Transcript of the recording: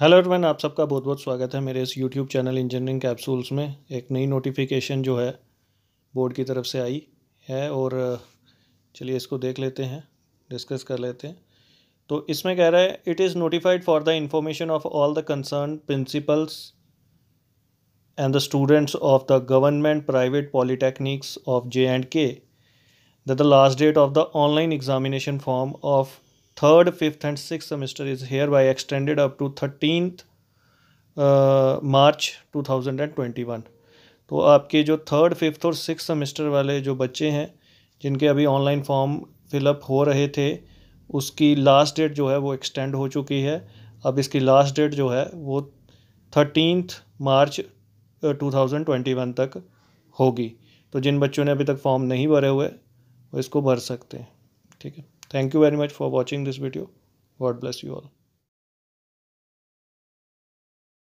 Hello everyone आप सबका बहुत बहुत स्वागत है मेरे इस यूट्यूब चैनल इंजीनियरिंग कैप्सूल्स में एक नई नोटिफिकेशन जो है बोर्ड की तरफ से आई है और चलिए इसको देख लेते हैं डिस्कस कर लेते हैं तो इसमें कह रहा है it is notified for the information of all the concern principals and the students of the government private polytechnics of J and K the last date of the online examination form of third fifth and six semester is hereby extended up to thirteenth March two thousand and twenty one तो आपके जो third fifth और six semester वाले जो बच्चे हैं जिनके अभी ऑनलाइन फॉर्म फिलअप हो रहे थे उसकी लास्ट डेट जो है वो एक्सटेंड हो चुकी है अब इसकी लास्ट डेट जो है वो thirteenth March two thousand twenty one तक होगी तो जिन बच्चों ने अभी तक फॉर्म नहीं भरे हुए वो इसको भर सकते हैं ठीक है Thank you very much for watching this video. God bless you all.